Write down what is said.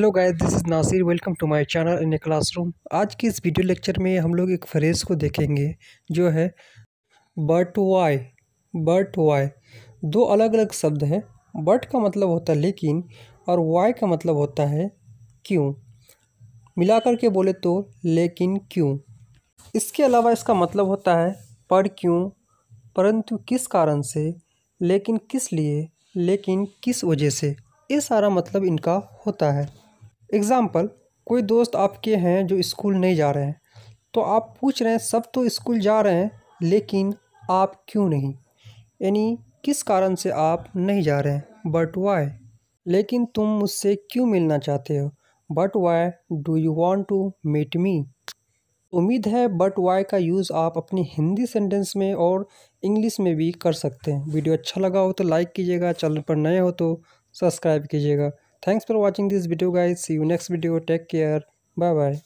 Hello guys this is Nasir welcome to my channel in a classroom आज की इस video lecture में हम लोग एक फ्रेज़ को देखेंगे जो है बट वाई बट वाई दो अलग अलग शब्द हैं बट का मतलब होता है लेकिन और वाई का मतलब होता है क्यों मिलाकर के बोले तो लेकिन क्यों इसके अलावा इसका मतलब होता है पर क्यों परंतु किस कारण से लेकिन किस लिए लेकिन किस वजह से ये सारा मतलब इनका होता है एग्ज़ाम्पल कोई दोस्त आपके हैं जो स्कूल नहीं जा रहे हैं तो आप पूछ रहे हैं सब तो स्कूल जा रहे हैं लेकिन आप क्यों नहीं यानी किस कारण से आप नहीं जा रहे हैं बट वाई लेकिन तुम मुझसे क्यों मिलना चाहते हो but why do you want to meet me उम्मीद है बट वाई का यूज़ आप अपनी हिंदी सेंटेंस में और इंग्लिश में भी कर सकते हैं वीडियो अच्छा लगा हो तो लाइक कीजिएगा चैनल पर नए हो तो सब्सक्राइब कीजिएगा Thanks for watching this video guys. See you next video. Take care. Bye bye.